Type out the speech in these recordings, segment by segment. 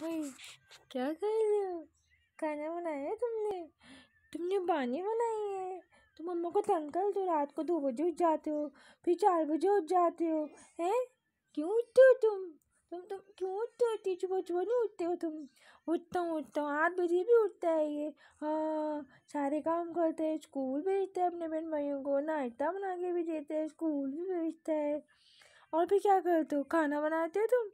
क्या कर रहे हो खाना बनाया है तुमने तुमने बानी बनाई है तुम मम्मा को तंग कर दो रात को दो बजे उठ जाते हो फिर चार बजे उठ जाते हो हैं क्यों उठते हो तुम तुम तुम क्यों उठते हो तीन सुबह सुबह नहीं उठते हो तुम उठता हूँ उठता हूँ आठ बजे भी उठता है ये हाँ सारे काम करते हैं स्कूल भेजते हैं अपने बहन भाइयों को नाश्ता बना के भी देते हैं स्कूल भी भेजता है और फिर क्या करते हो खाना बनाते हो तुम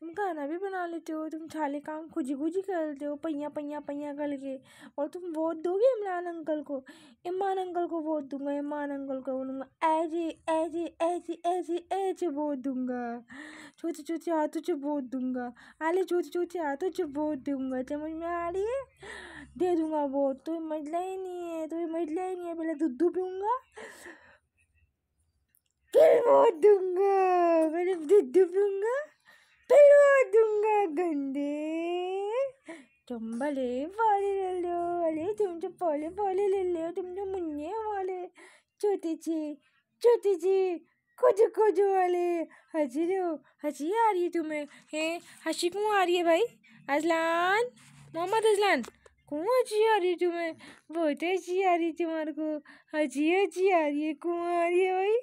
तुम खाना भी बना लेते हो तुम छाले काम खुजी खुजी कर लेते हो पहिया पहिया पहिया करके और तुम वोट दोगे इमरान अंकल को इमरान अंकल को वोट दूंगा इमरान अंकल को बोलूँगा ऐसे ऐसे ऐसे ऐसे ऐसे वोट दूंगा छोटे छोटे हाथों से वोट दूंगा आले छोटे छोटे हाथों से वोट दूंगा समझ में आ रही है दे दूंगा वोट तो मजला ही नहीं है तो मजला ही नहीं है पहले दूध पीऊँगा फिर वोट दूंगा पहले दूध पीऊँगा तुम भले वाले ले लो अरे तुम तो पहले वाले ले लो तुम तो मुन्ने वाले छोटी जी छोटी जी कुछ कुछ वाले हजी लो हजी आ रही है तुम्हें है हसी क्यों आ रही है भाई अजलान मोहम्मद अजलान कौन हंसी आ रही है तुम्हें बहुत हंसी आ रही तुम्हारे को हजी हंसी आ रही है कौन आ रही है भाई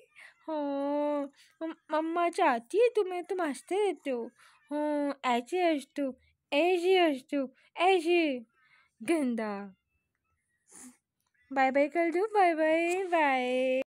हाँ मम्मा चाहती है तुम्हें तुम हंसते रहते हो हाँ ऐसे हंस दो ऐसी हंसू ऐसी गंदा बाय बाय कर दो बाय बाय बाय